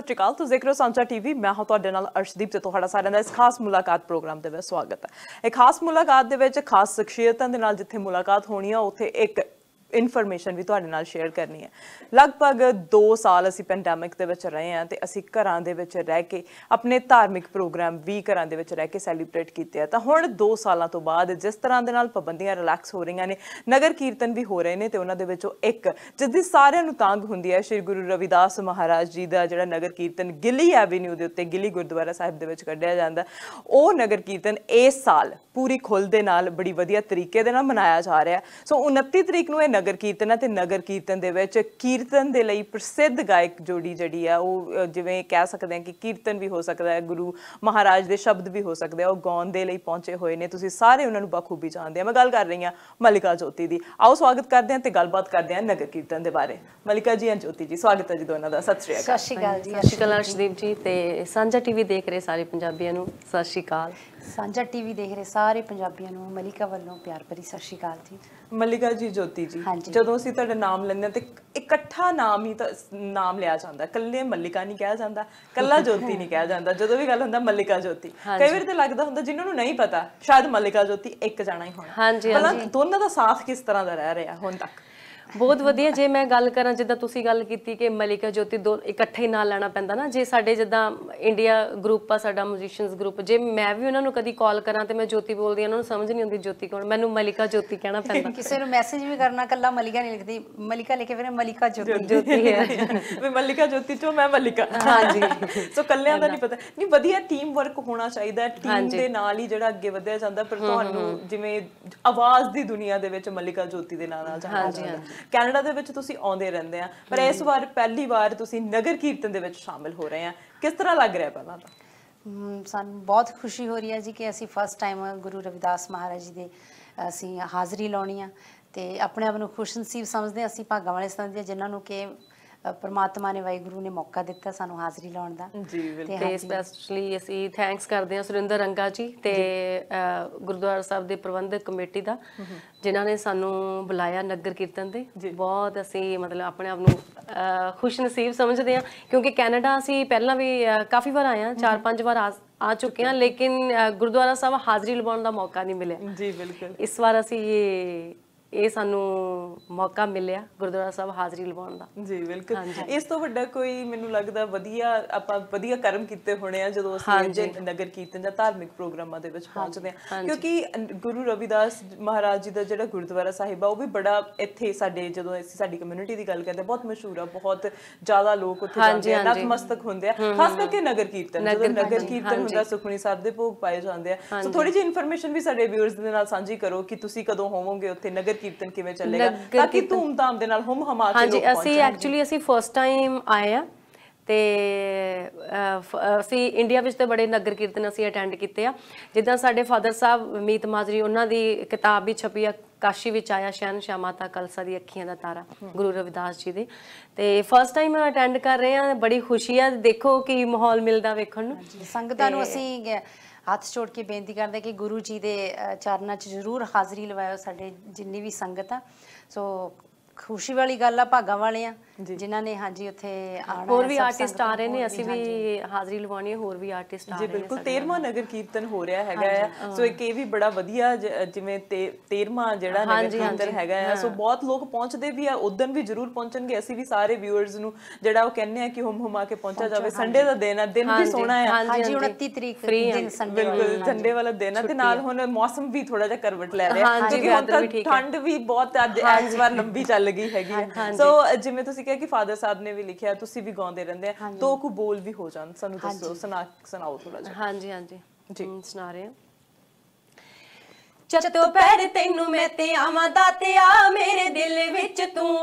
ਸਤਿ ਸ਼੍ਰੀ ਅਕਾਲ ਤੁਸੀਂ ਦੇਖ ਰਹੇ ਹੋ ਸੰਚਾਰ ਟੀਵੀ ਮੈਂ ਹਾਂ ਤੁਹਾਡੇ ਨਾਲ ਅਰਸ਼ਦੀਪ ਤੇ ਤੁਹਾਡਾ ਸਾਰਿਆਂ ਦਾ ਇਸ ਖਾਸ ਮੁਲਾਕਾਤ ਪ੍ਰੋਗਰਾਮ ਦੇ ਵਿੱਚ ਸਵਾਗਤ ਹੈ ਇਹ ਖਾਸ ਮੁਲਾਕਾਤ ਦੇ ਵਿੱਚ ਖਾਸ ਸ਼ਖਸੀਅਤਾਂ ਦੇ ਨਾਲ ਜਿੱਥੇ ਮੁਲਾਕਾਤ ਹੋਣੀ ਆ ਉੱਥੇ ਇੱਕ ਇਨਫੋਰਮੇਸ਼ਨ ਵੀ ਤੁਹਾਡੇ ਨਾਲ ਸ਼ੇਅਰ ਕਰਨੀ ਹੈ ਲਗਭਗ 2 ਸਾਲ ਅਸੀਂ ਪੈਂਡੈਮਿਕ ਦੇ ਵਿੱਚ ਰਹੇ ਹਾਂ ਤੇ ਅਸੀਂ ਘਰਾਂ ਦੇ ਵਿੱਚ ਰਹਿ ਕੇ ਆਪਣੇ ਧਾਰਮਿਕ ਪ੍ਰੋਗਰਾਮ ਵੀ ਘਰਾਂ ਦੇ ਵਿੱਚ ਰਹਿ ਕੇ ਸੈਲੀਬ੍ਰੇਟ ਕੀਤੇ ਆ ਤਾਂ ਹੁਣ 2 ਸਾਲਾਂ ਤੋਂ ਬਾਅਦ ਜਿਸ ਤਰ੍ਹਾਂ ਦੇ ਨਾਲ ਪਾਬੰਦੀਆਂ ਰਿਲੈਕਸ ਹੋ ਰਹੀਆਂ ਨੇ ਨਗਰ ਕੀਰਤਨ ਵੀ ਹੋ ਰਹੇ ਨੇ ਤੇ ਉਹਨਾਂ ਦੇ ਵਿੱਚੋਂ ਇੱਕ ਜਿੱਦੀ ਸਾਰਿਆਂ ਨੂੰ ਤਾਂਗ ਹੁੰਦੀ ਹੈ ਸ਼੍ਰੀ ਗੁਰੂ ਰਵਿਦਾਸ ਮਹਾਰਾਜ ਜੀ ਦਾ ਜਿਹੜਾ ਨਗਰ ਕੀਰਤਨ ਗਿੱਲੀ ਐਵੇਨਿਊ ਦੇ ਉੱਤੇ ਗਿੱਲੀ ਗੁਰਦੁਆਰਾ ਸਾਹਿਬ ਦੇ ਵਿੱਚ ਕੱਢਿਆ ਜਾਂਦਾ ਉਹ ਨਗਰ ਕੀਰਤਨ ਇਸ ਸਾਲ ਪੂਰੀ ਖੁੱਲ ਦੇ ਨਾਲ ਬੜੀ ਵਧੀਆ ਤਰੀਕੇ ਦੇ ਨਾਲ ਮਨਾਇਆ ਜਾ ਰਿਹਾ ਸੋ 29 ਤਰੀਕ ਨੂੰ ਇਹ ਨਗਰ ਕੀਰਤਨ ਤੇ ਨਗਰ ਕੀਰਤਨ ਦੇ ਵਿੱਚ ਕੀਰਤਨ ਦੇ ਲਈ ਪ੍ਰਸਿੱਧ ਗਾਇਕ ਜੋੜੀ ਜਿਹੜੀ ਆ ਉਹ ਜਿਵੇਂ ਕਹਿ ਸਕਦੇ ਆ ਕਿ ਕੀਰਤਨ ਵੀ ਹੋ ਸਕਦਾ ਹੈ ਗੁਰੂ ਮਹਾਰਾਜ ਦੇ ਸ਼ਬਦ ਵੀ ਹੋ ਸਕਦੇ ਆ ਉਹ ਗਾਉਣ ਦੇ ਲਈ ਪਹੁੰਚੇ ਹੋਏ ਨੇ ਤੁਸੀਂ ਸਾਰੇ ਉਹਨਾਂ ਨੂੰ ਬਖੂਬੀ ਜਾਣਦੇ ਆ ਮੈਂ ਗੱਲ ਕਰ ਰਹੀ ਆ ਮਲਿਕਾ ਜੋਤੀ ਦੀ ਆਓ ਸਵਾਗਤ ਕਰਦੇ ਆ ਤੇ ਗੱਲਬਾਤ ਕਰਦੇ ਆ ਨਗਰ ਕੀਰਤਨ ਦੇ ਬਾਰੇ ਮਲਿਕਾ ਜੀ and ਜੋਤੀ ਜੀ ਸਵਾਗਤ ਹੈ ਜੀ ਦੋਨਾਂ ਦਾ ਸਤਿ ਸ੍ਰੀ ਅਕਾਲ ਸਤਿ ਸ੍ਰੀ ਅਕਾਲ ਜੀ ਅਰਸ਼ਦੀਪ ਜੀ ਤੇ ਸਾਂਝਾ ਟੀਵੀ ਦੇਖ ਰਹੇ ਸਾਰੇ ਪੰਜਾਬੀਆਂ ਨੂੰ ਸਤਿ ਸ੍ਰੀ ਅਕਾਲ ਸਾਂਝਾ ਟੀਵੀ ਦੇਖ ਰਹੇ ਸਾਰੇ ਪੰਜਾਬੀਆਂ ਨੂੰ ਮਲਿਕਾ ਵੱਲੋਂ ਪਿਆਰ ਭਰੀ ਸਤਿ ਸ਼੍ਰੀ ਅਕਾਲ ਜੀ ਮਲਿਕਾ ਜੀ ਜੋਤੀ ਜੀ ਜਦੋਂ ਅਸੀਂ ਤੁਹਾਡਾ ਨਾਮ ਲੈਂਦੇ ਹਾਂ ਤੇ ਇਕੱਠਾ ਨਾਮ ਹੀ ਤਾਂ ਨਾਮ ਲਿਆ ਜਾਂਦਾ ਕੱਲੇ ਮਲਿਕਾ ਨਹੀਂ ਕਿਹਾ ਜਾਂਦਾ ਕੱਲਾ ਜੋਤੀ ਨਹੀਂ ਕਿਹਾ ਜਾਂਦਾ ਜਦੋਂ ਵੀ ਗੱਲ ਹੁੰਦਾ ਮਲਿਕਾ ਜੋਤੀ ਕਈ ਵਾਰ ਤੇ ਲੱਗਦਾ ਹੁੰਦਾ ਜਿਨ੍ਹਾਂ ਨੂੰ ਨਹੀਂ ਪਤਾ ਸ਼ਾਇਦ ਮਲਿਕਾ ਜੋਤੀ ਇੱਕ ਜਾਣਾ ਹੀ ਹੋਣਾ ਹਾਂਜੀ ਹਾਂਜੀ ਦੋਨਾਂ ਦਾ ਸਾਥ ਕਿਸ ਤਰ੍ਹਾਂ ਦਾ ਰਹਿ ਰਿਹਾ ਹੁਣ ਤੱਕ ਬਹੁਤ ਵਧੀਆ ਜੇ ਮੈਂ ਗੱਲ ਕਰਾਂ ਜਿੱਦਾਂ ਤੁਸੀਂ ਗੱਲ ਕੀਤੀ ਕਿ ਮਲਿਕਾ ਜੋਤੀ ਦੋ ਇਕੱਠੇ ਹੀ ਨਾਲ ਲੈਣਾ ਪੈਂਦਾ ਨਾ ਜੇ ਸਾਡੇ ਜਿੱਦਾਂ ਇੰਡੀਆ ਗਰੁੱਪ ਆ ਸਾਡਾ ਮਿਊਜ਼ੀਸ਼ੀਅਨਸ ਗਰੁੱਪ ਜੇ ਮੈਂ ਵੀ ਉਹਨਾਂ ਨੂੰ ਕਦੀ ਕਾਲ ਕਰਾਂ ਤੇ ਮੈਂ ਜੋਤੀ ਬੋਲਦੀ ਉਹਨਾਂ ਨੂੰ ਸਮਝ ਨਹੀਂ ਆਉਂਦੀ ਜੋਤੀ ਕੌਣ ਮੈਨੂੰ ਮਲਿਕਾ ਜੋਤੀ ਕਹਿਣਾ ਪੈਂਦਾ ਕਿਸੇ ਨੂੰ ਮੈਸੇਜ ਵੀ ਕਰਨਾ ਕੱਲਾ ਮਲਿਕਾ ਨਹੀਂ ਲਿਖਦੀ ਮਲਿਕਾ ਲਿਖੇ ਫਿਰ ਮਲਿਕਾ ਜੋਤੀ ਜੋਤੀ ਹੈ ਵੀ ਮਲਿਕਾ ਜੋਤੀ ਚੋਂ ਮੈਂ ਮਲਿਕਾ ਹਾਂਜੀ ਸੋ ਕੱਲਿਆਂ ਦਾ ਨਹੀਂ ਪਤਾ ਨਹੀਂ ਵਧੀਆ ਟੀਮ ਵਰਕ ਹੋਣਾ ਚਾਹੀਦਾ ਟੀਮ ਦੇ ਨਾਲ ਹੀ ਜਿਹੜਾ ਅੱਗੇ ਵਧਿਆ ਜਾਂਦਾ ਪਰ ਤੁਹਾਨੂੰ ਜਿਵੇਂ ਆਵਾਜ਼ ਦੀ ਦੁਨੀਆ ਦੇ ਵਿੱਚ ਮਲਿਕਾ ਜੋਤੀ ਦੇ ਨਾਲ ਨਾਲ ਚਾਹੀਦਾ ਜਾਂਦਾ ਕੈਨੇਡਾ ਦੇ ਵਿੱਚ ਤੁਸੀਂ ਆਉਂਦੇ ਰਹਿੰਦੇ ਆ ਪਰ ਇਸ ਵਾਰ ਪਹਿਲੀ ਵਾਰ ਤੁਸੀਂ ਨਗਰ ਕੀਰਤਨ ਦੇ ਵਿੱਚ ਸ਼ਾਮਿਲ ਹੋ ਰਹੇ ਆ ਕਿਸ ਤਰ੍ਹਾਂ ਲੱਗ ਰਿਹਾ ਪਹਿਲਾਂ ਤਾਂ ਸਾਨੂੰ ਬਹੁਤ ਖੁਸ਼ੀ ਹੋ ਰਹੀ ਹੈ ਜੀ ਕਿ ਅਸੀਂ ਫਸਟ ਟਾਈਮ ਗੁਰੂ ਰਵਿਦਾਸ ਮਹਾਰਾਜ ਜੀ ਦੇ ਅਸੀਂ ਹਾਜ਼ਰੀ ਲਾਉਣੀ ਆ ਤੇ ਆਪਣੇ ਆਪ ਨੂੰ ਖੁਸ਼ਨਸੀਬ ਸਮਝਦੇ ਅਸੀਂ ਭਾਗਾਂ ਵਾਲੇ ਸਮਝਦੇ ਜਿਨ੍ਹਾਂ ਨੂੰ ਕਿ ਪਰਮਾਤਮਾ ਨੇ ਵਾਹਿਗੁਰੂ ਨੇ ਮੌਕਾ ਦਿੱਤਾ ਸਾਨੂੰ ਹਾਜ਼ਰੀ ਲਾਉਣ ਦਾ ਜੀ ਬਿਲਕੁਲ ਤੇ ਸਪੈਸ਼ਲੀ ਅਸੀਂ ਥੈਂਕਸ ਕਰਦੇ ਹਾਂ ਸੁਰਿੰਦਰ ਰੰਗਾ ਜੀ ਤੇ ਗੁਰਦੁਆਰਾ ਸਾਹਿਬ ਦੇ ਪ੍ਰਬੰਧਕ ਕਮੇਟੀ ਦਾ ਜਿਨ੍ਹਾਂ ਨੇ ਸਾਨੂੰ ਬੁਲਾਇਆ ਨਗਰ ਕੀਰਤਨ ਦੇ ਬਹੁਤ ਅਸੀਂ ਮਤਲਬ ਆਪਣੇ ਆਪ ਨੂੰ ਖੁਸ਼ ਨਸੀਬ ਸਮਝਦੇ ਹਾਂ ਕਿਉਂਕਿ ਕੈਨੇਡਾ ਅਸੀਂ ਪਹਿਲਾਂ ਵੀ ਕਾਫੀ ਵਾਰ ਆਏ ਹਾਂ ਚਾਰ ਪੰਜ ਵਾਰ ਆ ਚੁੱਕੇ ਹਾਂ ਲੇਕਿਨ ਗੁਰਦੁਆਰਾ ਸਾਹਿਬ ਹਾਜ਼ਰੀ ਲਵਾਉਣ ਦਾ ਮੌਕਾ ਨਹੀਂ ਮਿਲਿਆ ਜੀ ਬਿਲਕੁਲ ਇਸ ਵਾਰ ਅਸੀਂ ਇਹ ਇਹ ਸਾਨੂੰ ਮੌਕਾ ਮਿਲਿਆ ਗੁਰਦੁਆਰਾ ਸਾਹਿਬ ਹਾਜ਼ਰੀ ਲਵਾਉਣ ਦਾ ਜੀ ਬਿਲਕੁਲ ਇਸ ਤੋਂ ਵੱਡਾ ਕੋਈ ਮੈਨੂੰ ਲੱਗਦਾ ਵਧੀਆ ਆਪਾਂ ਵਧੀਆ ਕਰਮ ਕੀਤੇ ਹੋਣੇ ਆ ਜਦੋਂ ਅਸੀਂ ਜੇ ਨਗਰ ਕੀਰਤਨ ਜਾਂ ਧਾਰਮਿਕ ਪ੍ਰੋਗਰਾਮਾਂ ਦੇ ਵਿੱਚ ਪਹੁੰਚਦੇ ਆ ਕਿਉਂਕਿ ਗੁਰੂ ਰਵਿਦਾਸ ਮਹਾਰਾਜ ਜੀ ਦਾ ਜਿਹੜਾ ਗੁਰਦੁਆਰਾ ਸਾਹਿਬ ਆ ਉਹ ਵੀ ਬੜਾ ਇੱਥੇ ਸਾਡੇ ਜਦੋਂ ਅਸੀਂ ਸਾਡੀ ਕਮਿਊਨਿਟੀ ਦੀ ਗੱਲ ਕਰਦੇ ਬਹੁਤ ਮਸ਼ਹੂਰ ਆ ਬਹੁਤ ਜ਼ਿਆਦਾ ਲੋਕ ਉੱਥੇ ਜਾਂਦੇ ਆ ਨਤਮਸਤਕ ਹੁੰਦੇ ਆ ਖਾਸ ਕਰਕੇ ਨਗਰ ਕੀਰਤਨ ਜਦੋਂ ਨਗਰ ਕੀਰਤਨ ਹੁੰਦਾ ਸੁਖਮਨੀ ਸਾਹਿਬ ਦੇ ਭੋਗ ਪਾਏ ਜਾਂਦੇ ਆ ਸੋ ਥੋੜੀ ਜਿਹੀ ਇਨਫੋਰਮੇਸ਼ਨ ਵੀ ਸਾਡੇ ਵਿਊਅਰਸ ਦੇ ਨਾਲ ਸਾਂਝੀ ਕਰੋ ਕਿ ਤੁਸੀਂ ਕਦੋਂ ਹੋਵੋਗੇ ਉੱਥੇ ਨਗਰ ਕੀਰਤਨ ਕਿਵੇਂ ਚੱਲੇਗਾ ਤਾਂ ਕਿ ਧੂਮਧਾਮ ਦੇ ਨਾਲ ਹਮ ਹਮਾ ਕੇ ਹਾਂਜੀ ਅਸੀਂ ਐਕਚੁਅਲੀ ਅਸੀਂ ਫਰਸਟ ਟਾਈਮ ਆਏ ਆ ਤੇ ਅਸੀਂ ਇੰਡੀਆ ਵਿੱਚ ਤੇ ਬੜੇ ਨਗਰ ਕੀਰਤਨ ਅਸੀਂ ਅਟੈਂਡ ਕੀਤੇ ਆ ਜਿੱਦਾਂ ਸਾਡੇ ਫਾਦਰ ਸਾਹਿਬ ਮੀਤ ਮਾਜਰੀ ਉਹਨਾਂ ਦੀ ਕਿਤਾਬ ਵੀ ਛਪੀ ਆ ਕਾਸ਼ੀ ਵਿੱਚ ਆਇਆ ਸ਼ੈਨ ਸ਼ਾਮਾਤਾ ਕਲਸਾ ਦੀ ਅੱਖੀਆਂ ਦਾ ਤਾਰਾ ਗੁਰੂ ਰਵਿਦਾਸ ਜੀ ਦੇ ਤੇ ਫਰਸਟ ਟਾਈਮ ਅਟੈਂਡ ਕਰ ਰਹੇ ਆ ਬੜੀ ਖੁਸ਼ੀ ਆ ਦੇਖੋ ਕੀ ਮਾਹੌਲ ਮਿਲਦਾ ਵੇਖਣ ਨੂੰ ਸੰਗਤਾਂ ਨੂੰ ਅਸੀਂ ਹੱਥ ਛੋੜ ਕੇ ਬੇਨਤੀ ਕਰਦੇ ਕਿ ਗੁਰੂ ਜੀ ਦੇ ਚਰਨਾਂ 'ਚ ਜ਼ਰੂਰ ਹਾਜ਼ਰੀ ਲਵਾਇਓ ਸਾਡੇ ਜਿੰਨੀ ਵੀ ਸੰਗਤ ਆ ਸੋ ਖੁਸ਼ੀ ਵਾਲੀ ਗੱਲ ਆ ਭਾਗਾ ਵਾਲੇ ਆ ਜਿਨ੍ਹਾਂ ਨੇ ਹਾਂਜੀ ਉੱਥੇ ਆਣਾ ਹੋਰ ਵੀ ਆਰਟਿਸਟ ਆ ਰਹੇ ਨੇ ਅਸੀਂ ਵੀ ਹਾਜ਼ਰੀ ਲਵਾਉਣੀ ਹੈ ਹੋਰ ਵੀ ਆਰਟਿਸਟ ਆ ਰਹੇ ਨੇ ਜੀ ਬਿਲਕੁਲ 13ਵਾਂ ਨਗਰ ਕੀਰਤਨ ਹੋ ਰਿਹਾ ਹੈਗਾ ਸੋ ਇੱਕ ਇਹ ਵੀ ਬੜਾ ਵਧੀਆ ਜਿਵੇਂ 13ਵਾਂ ਜਿਹੜਾ ਨਗਰ ਕੀਰਤਨ ਹੈਗਾ ਸੋ ਬਹੁਤ ਲੋਕ ਪਹੁੰਚਦੇ ਵੀ ਆ ਉਦੋਂ ਵੀ ਜ਼ਰੂਰ ਪਹੁੰਚਣਗੇ ਅਸੀਂ ਵੀ ਸਾਰੇ ਵਿਊਅਰਸ ਨੂੰ ਜਿਹੜਾ ਉਹ ਕਹਿੰਦੇ ਆ ਕਿ ਹਮ ਹਮਾ ਕੇ ਪਹੁੰਚਾ ਜਾਵੇ ਸੰਡੇ ਦਾ ਦਿਨ ਆ ਦਿਨ ਵੀ ਸੋਹਣਾ ਆ ਹਾਂਜੀ 29 ਤਰੀਕ ਦਿਨ ਸੰਡੇ ਬਿਲਕੁਲ ਸੰਡੇ ਵਾਲਾ ਦਿਨ ਆ ਤੇ ਨਾਲ ਹੁਣ ਮੌਸਮ ਵੀ ਥੋੜਾ ਜਿਹਾ ਕਰਵਟ ਲੈ ਰਿਹਾ ਹਾਂਜੀ ਠੰਡ ਵੀ ਬਹੁਤ ਅੱਜ ਇਸ ਵਾਰ ਲੰਬੀ ਚੱਲ ਲੱਗੀ ਹੈਗੀ ਹੈ ਸੋ ਜਿਵੇਂ ਤੁਸੀਂ ਕਿਹਾ ਕਿ ਫਾਦਰ ਸਾਹਿਬ ਨੇ ਵੀ ਲਿਖਿਆ ਤੁਸੀਂ ਵੀ ਗਾਉਂਦੇ ਰਹਿੰਦੇ ਆ ਤੋ ਕੋ ਬੋਲ ਵੀ ਹੋ ਜਾਣ ਸਾਨੂੰ ਦੱਸੋ ਸੁਣਾ ਸੁਣਾਓ ਥੋੜਾ ਜਿਹਾ ਹਾਂਜੀ ਹਾਂਜੀ ਜੀ ਸੁਣਾ ਰਹੇ ਹਾਂ ਚੱਤੋ ਪੈਰ ਤੈਨੂੰ ਮੈਂ ਤੇ ਆਵਾਂ ਦਾਤਿਆ ਮੇਰੇ ਦਿਲ ਵਿੱਚ ਤੂੰ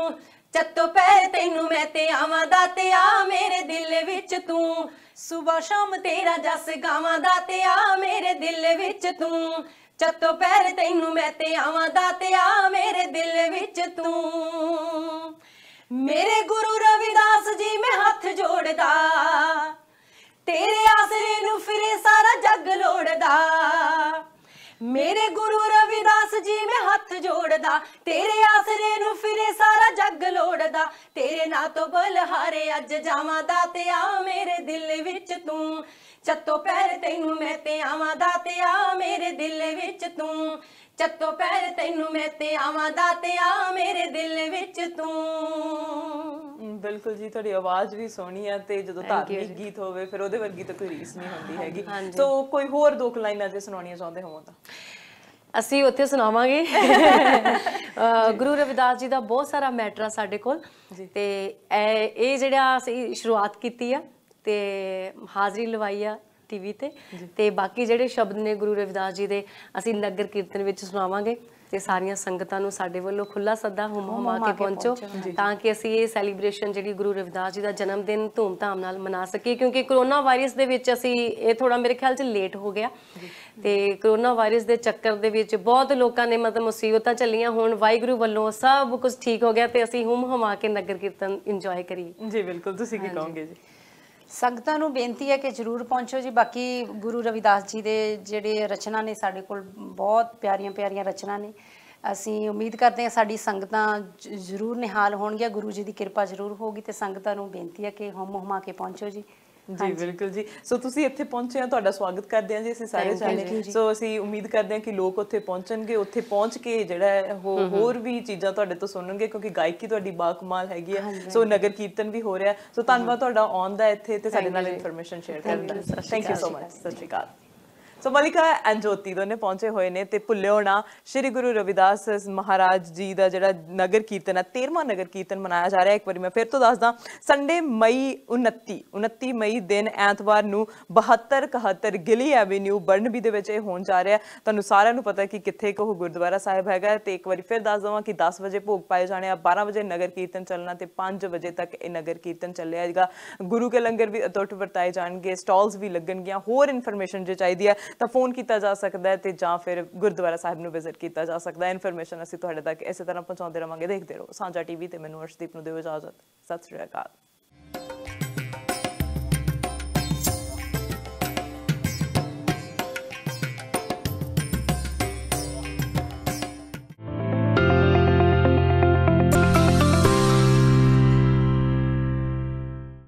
ਚੱਤੋ ਪੈਰ ਤੈਨੂੰ ਮੈਂ ਤੇ ਆਵਾਂ ਦਾਤਿਆ ਮੇਰੇ ਦਿਲ ਵਿੱਚ ਤੂੰ ਸੁਬਾ ਸ਼ਾਮ ਤੇਰਾ ਜਸ ਗਾਵਾਂ ਦਾਤਿਆ ਮੇਰੇ ਦਿਲ ਵਿੱਚ ਤੂੰ ਚੱਤੋ ਪੈਰ ਤੈਨੂੰ ਮੈਂ ਤੇ ਆਵਾਂ ਦਾਤਿਆ ਮੇਰੇ ਦਿਲ ਵਿੱਚ ਤੂੰ ਮੇਰੇ ਗੁਰੂ ਰਵਿਦਾਸ ਜੀ ਮੈਂ ਹੱਥ ਜੋੜਦਾ ਤੇਰੇ ਆਸਰੇ ਨੂੰ ਫਿਰੇ ਸਾਰਾ ਜੱਗ ਲੋੜਦਾ ਮੇਰੇ ਗੁਰੂ ਜੀ ਮੈਂ ਹੱਥ ਜੋੜਦਾ ਤੇਰੇ ਆਸਰੇ ਨੂੰ ਫਿਰੇ ਸਾਰਾ ਜੱਗ ਲੋੜਦਾ ਤੇਰੇ ਨਾਂ ਤੋਂ ਬਲ ਹਾਰੇ ਅੱਜ ਜਾਵਾਂ ਦਾਤਿਆ ਮੇਰੇ ਦਿਲ ਵਿੱਚ ਤੂੰ ਚੱਤੋ ਪੈਰ ਤੈਨੂੰ ਮੈਂ ਤੇ ਆਵਾਂ ਦਾਤਿਆ ਮੇਰੇ ਦਿਲ ਵਿੱਚ ਤੂੰ ਚੱਤੋ ਪੈਰ ਤੈਨੂੰ ਮੈਂ ਤੇ ਆਵਾਂ ਦਾਤਿਆ ਮੇਰੇ ਦਿਲ ਵਿੱਚ ਤੂੰ ਬਿਲਕੁਲ ਜੀ ਤੁਹਾਡੀ ਆਵਾਜ਼ ਵੀ ਸੋਹਣੀ ਆ ਤੇ ਜਦੋਂ ਧਾਰਮਿਕ ਗੀਤ ਹੋਵੇ ਫਿਰ ਉਹਦੇ ਵਰਗੀ ਤਾਂ ਕੋਈ ਰੀਸ ਨਹੀਂ ਹੁੰਦੀ ਹੈਗੀ ਸੋ ਕੋਈ ਹੋਰ ਦੋ ਲਾਈਨਾਂ ਜੇ ਸੁਣਾਉਣੀਆਂ ਚਾਹੁੰਦੇ ਹੋਵੋ ਤਾਂ ਅਸੀਂ ਉੱਥੇ ਸੁਣਾਵਾਂਗੇ ਗੁਰੂ ਰਵਿਦਾਸ ਜੀ ਦਾ ਬਹੁਤ ਸਾਰਾ ਮੈਟਰਾ ਸਾਡੇ ਕੋਲ ਤੇ ਇਹ ਜਿਹੜਾ ਅਸੀਂ ਸ਼ੁਰੂਆਤ ਕੀਤੀ ਆ ਤੇ ਹਾਜ਼ਰੀ ਲਵਾਈ ਆ ਟੀਵੀ ਤੇ ਤੇ ਬਾਕੀ ਜਿਹੜੇ ਸ਼ਬਦ ਨੇ ਗੁਰੂ ਰਵਿਦਾਸ ਜੀ ਦੇ ਅਸੀਂ ਨਗਰ ਕੀਰਤਨ ਵਿੱਚ ਸੁਣਾਵਾਂਗੇ ਤੇ ਸਾਰੀਆਂ ਸੰਗਤਾਂ ਨੂੰ ਸਾਡੇ ਵੱਲੋਂ ਖੁੱਲਾ ਸੱਦਾ ਹੁਮ ਹੁਮਾ ਕੇ ਪਹੁੰਚੋ ਤਾਂ ਕਿ ਅਸੀਂ ਇਹ ਸੈਲੀਬ੍ਰੇਸ਼ਨ ਜਿਹੜੀ ਗੁਰੂ ਰਵਿਦਾਸ ਜੀ ਦਾ ਜਨਮ ਦਿਨ ਧੂਮ ਧਾਮ ਨਾਲ ਮਨਾ ਸਕੀਏ ਕਿਉਂਕਿ ਕਰੋਨਾ ਵਾਇਰਸ ਦੇ ਵਿੱਚ ਅਸੀਂ ਇਹ ਥੋੜਾ ਮੇਰੇ ਖਿਆਲ 'ਚ ਲੇਟ ਹੋ ਗਿਆ ਤੇ ਕਰੋਨਾ ਵਾਇਰਸ ਦੇ ਚੱਕਰ ਦੇ ਵਿੱਚ ਬਹੁਤ ਲੋਕਾਂ ਨੇ ਮਤਲਬ ਮੁਸੀਬਤਾਂ ਚੱਲੀਆਂ ਹੁਣ ਵਾਹਿਗੁਰੂ ਵੱਲੋਂ ਸਭ ਕੁਝ ਠੀਕ ਹੋ ਗਿਆ ਤੇ ਅਸੀਂ ਹੁਮ ਹੁਮਾ ਕੇ ਨਗਰ ਕੀਰਤਨ ਇੰਜੋਏ ਕਰੀਏ ਜੀ ਬਿਲਕੁਲ ਤੁਸੀਂ ਕੀ ਕਹੋਗੇ ਜੀ ਸੰਗਤਾਂ ਨੂੰ ਬੇਨਤੀ ਹੈ ਕਿ ਜਰੂਰ ਪਹੁੰਚੋ ਜੀ ਬਾਕੀ ਗੁਰੂ ਰਵਿਦਾਸ ਜੀ ਦੇ ਜਿਹੜੇ ਰਚਨਾ ਨੇ ਸਾਡੇ ਕੋਲ ਬਹੁਤ ਪਿਆਰੀਆਂ ਪਿਆਰੀਆਂ ਰਚਨਾ ਨੇ ਅਸੀਂ ਉਮੀਦ ਕਰਦੇ ਹਾਂ ਸਾਡੀ ਸੰਗਤਾਂ ਜ਼ਰੂਰ ਨਿਹਾਲ ਹੋਣਗੀਆਂ ਗੁਰੂ ਜੀ ਦੀ ਕਿਰਪਾ ਜ਼ਰੂਰ ਹੋਗੀ ਤੇ ਸੰਗਤਾਂ ਨੂੰ ਬੇਨਤੀ ਹੈ ਕਿ ਹਮ ਹਮਾ ਕੇ ਪਹੁੰਚੋ ਜੀ ਜੀ ਬਿਲਕੁਲ ਜੀ ਸੋ ਤੁਸੀਂ ਇੱਥੇ ਪਹੁੰਚੇ ਆ ਤੁਹਾਡਾ ਸਵਾਗਤ ਕਰਦੇ ਆ ਜੀ ਅਸੀਂ ਸਾਰੇ ਜਾਣੇ ਸੋ ਅਸੀਂ ਉਮੀਦ ਕਰਦੇ ਆ ਕਿ ਲੋਕ ਉੱਥੇ ਪਹੁੰਚਣਗੇ ਉੱਥੇ ਪਹੁੰਚ ਕੇ ਜਿਹੜਾ ਹੋਰ ਵੀ ਚੀਜ਼ਾਂ ਤੁਹਾਡੇ ਤੋਂ ਸੁਣਨਗੇ ਕਿਉਂਕਿ ਗਾਇਕੀ ਤੁਹਾਡੀ ਕਮਾਲ ਹੈਗੀ ਆ ਸੋ ਨਗਰ ਕੀਰਤਨ ਵੀ ਹੋ ਰਿਹਾ ਸੋ ਧੰਨਵਾਦ ਤੁਹਾਡਾ ਆਉਣ ਦਾ ਇੱਥੇ ਤੇ ਸਾਡੇ ਨਾਲ ਇਨਫੋਰਮੇਸ਼ਨ ਸ਼ੇਅਰ ਕਰਨ ਦਾ ਥੈਂਕ ਯੂ ਸੋ ਮਚ ਸਤਿ ਸ਼੍ਰੀ ਅਕਾਲ ਸੋ ਮਲਿਕਾ ਐਂਡ ਜੋਤੀ ਦੋਨੇ ਪਹੁੰਚੇ ਹੋਏ ਨੇ ਤੇ ਭੁੱਲਿਓ ਨਾ ਸ੍ਰੀ ਗੁਰੂ ਰਵਿਦਾਸ ਮਹਾਰਾਜ ਜੀ ਦਾ ਜਿਹੜਾ ਨਗਰ ਕੀਰਤਨ ਹੈ 13ਵਾਂ ਨਗਰ ਕੀਰਤਨ ਮਨਾਇਆ ਜਾ ਰਿਹਾ ਇੱਕ ਵਾਰੀ ਮੈਂ ਫਿਰ ਤੋਂ ਦੱਸਦਾ ਸੰਡੇ ਮਈ 29 29 ਮਈ ਦਿਨ ਐਤਵਾਰ ਨੂੰ 72 ਗਿਲੀ ਐਵੇਨਿਊ ਬਰਨਬੀ ਦੇ ਵਿੱਚ ਇਹ ਹੋਣ ਜਾ ਰਿਹਾ ਤੁਹਾਨੂੰ ਸਾਰਿਆਂ ਨੂੰ ਪਤਾ ਕਿ ਕਿੱਥੇ ਕੋ ਗੁਰਦੁਆਰਾ ਸਾਹਿਬ ਹੈਗਾ ਤੇ ਇੱਕ ਵਾਰੀ ਫਿਰ ਦੱਸ ਦਵਾਂ ਕਿ 10 ਵਜੇ ਭੋਗ ਪਾਏ ਜਾਣੇ ਆ 12 ਵਜੇ ਨਗਰ ਕੀਰਤਨ ਚੱਲਣਾ ਤੇ 5 ਵਜੇ ਤੱਕ ਇਹ ਨਗਰ ਕੀਰਤਨ ਚੱਲਿਆ ਜਾਏਗਾ ਗੁਰੂ ਕੇ ਲੰਗਰ ਵੀ ਅਟੁੱਟ ਵਰਤਾਏ ਜਾਣਗੇ ਸਟਾਲਸ ਵੀ ਲੱਗਣਗੀਆਂ ਹੋਰ ਇਨਫੋਰਮੇਸ਼ਨ ਜੇ ਚਾਹੀਦੀ ਹੈ ਤਾਂ ਫੋਨ ਕੀਤਾ ਜਾ ਸਕਦਾ ਹੈ ਤੇ ਜਾਂ ਫਿਰ ਗੁਰਦੁਆਰਾ ਸਾਹਿਬ ਨੂੰ ਵਿਜ਼ਿਟ ਕੀਤਾ ਜਾ ਸਕਦਾ ਹੈ ਇਨਫੋਰਮੇਸ਼ਨ ਅਸੀਂ ਤੁਹਾਡੇ ਤੱਕ ਇਸੇ ਤਰ੍ਹਾਂ ਪਹੁੰਚਾਉਂਦੇ ਰਵਾਂਗੇ ਦੇਖਦੇ ਰਹੋ ਸਾਂਝਾ ਟੀਵੀ ਤੇ ਮੈਨੂੰ ਅਰਸ਼ਦੀਪ ਨੂੰ ਦਿਓ ਇਜਾਜ਼ਤ ਸਤਿ ਸ਼੍ਰੀ ਅਕਾਲ